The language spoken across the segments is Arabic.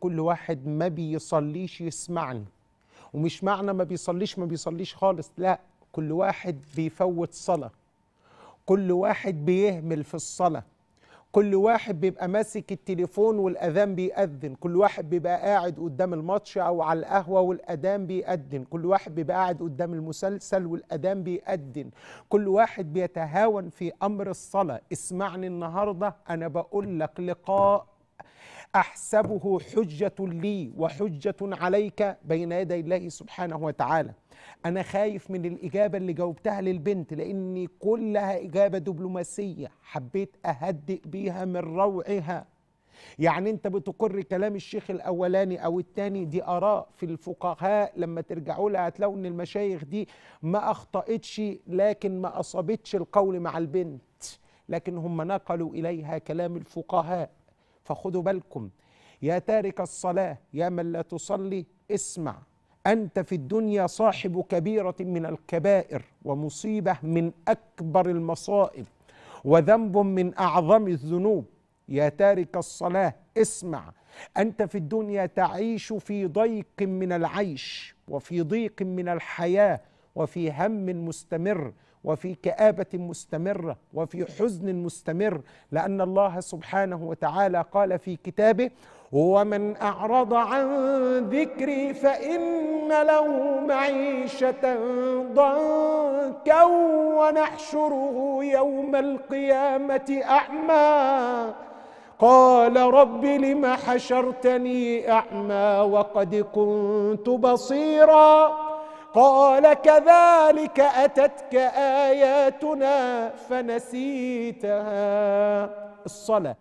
كل واحد ما بيصليش يسمعني ومش معنى ما بيصليش ما بيصليش خالص لا كل واحد بيفوت صلاة كل واحد بيهمل في الصلاة كل واحد بيبقى ماسك التليفون والأذان بيأذن كل واحد بيبقى قاعد قدام الماتش أو على القهوة والأذان بيأذن كل واحد بيبقى قاعد قدام المسلسل والأذان بيأذن كل واحد بيتهاون في أمر الصلاة اسمعني النهاردة أنا بقول لك لقاء احسبه حجه لي وحجه عليك بين يدي الله سبحانه وتعالى انا خايف من الاجابه اللي جاوبتها للبنت لاني كلها اجابه دبلوماسيه حبيت اهدئ بيها من روعها يعني انت بتقر كلام الشيخ الاولاني او الثاني دي اراء في الفقهاء لما ترجعوا لها هتلاقوا ان المشايخ دي ما اخطاتش لكن ما اصابتش القول مع البنت لكن هم نقلوا اليها كلام الفقهاء فخذوا بالكم يا تارك الصلاة يا من لا تصلي اسمع أنت في الدنيا صاحب كبيرة من الكبائر ومصيبة من أكبر المصائب وذنب من أعظم الذنوب يا تارك الصلاة اسمع أنت في الدنيا تعيش في ضيق من العيش وفي ضيق من الحياة وفي هم مستمر وفي كآبة مستمرة وفي حزن مستمر لأن الله سبحانه وتعالى قال في كتابه ومن أعرض عن ذكري فإن له معيشة ضنكا ونحشره يوم القيامة أعمى قال رب لم حشرتني أعمى وقد كنت بصيراً قال كذلك أتتك آياتنا فنسيتها الصلاة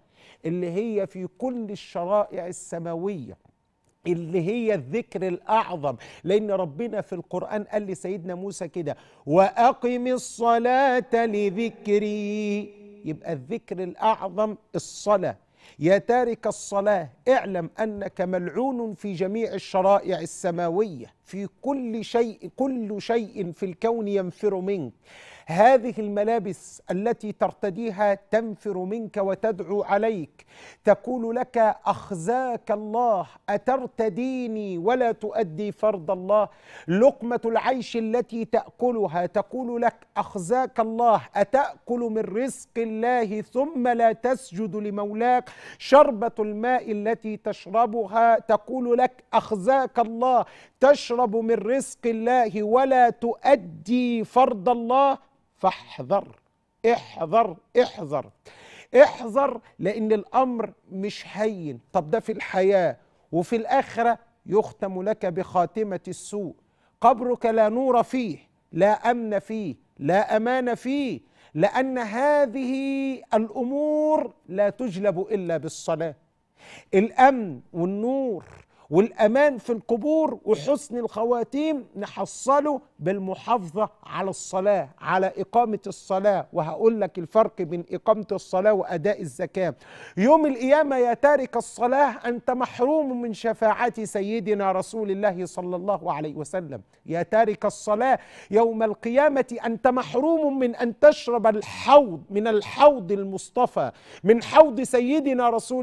اللي هي في كل الشرائع السماوية اللي هي الذكر الأعظم لأن ربنا في القرآن قال لسيدنا موسى كده وأقم الصلاة لذكري يبقى الذكر الأعظم الصلاة يا تارك الصلاة اعلم أنك ملعون في جميع الشرائع السماوية في كل شيء كل شيء في الكون ينفر منك هذه الملابس التي ترتديها تنفر منك وتدعو عليك تقول لك اخزاك الله اترتديني ولا تؤدي فرض الله لقمه العيش التي تاكلها تقول لك اخزاك الله اتاكل من رزق الله ثم لا تسجد لمولاك شربه الماء التي تشربها تقول لك اخزاك الله تشرب تقرب من رزق الله ولا تؤدي فرض الله فاحذر احذر احذر احذر لأن الأمر مش هين طب ده في الحياة وفي الآخرة يختم لك بخاتمة السوء قبرك لا نور فيه لا أمن فيه لا أمان فيه لأن هذه الأمور لا تجلب إلا بالصلاة الأمن والنور والأمان في القبور وحسن الخواتيم نحصله بالمحافظة على الصلاة على إقامة الصلاة وهقول لك الفرق بين إقامة الصلاة وأداء الزكاة يوم القيامة يا تارك الصلاة أنت محروم من شفاعة سيدنا رسول الله صلى الله عليه وسلم يا تارك الصلاة يوم القيامة أنت محروم من أن تشرب الحوض من الحوض المصطفى من حوض سيدنا رسول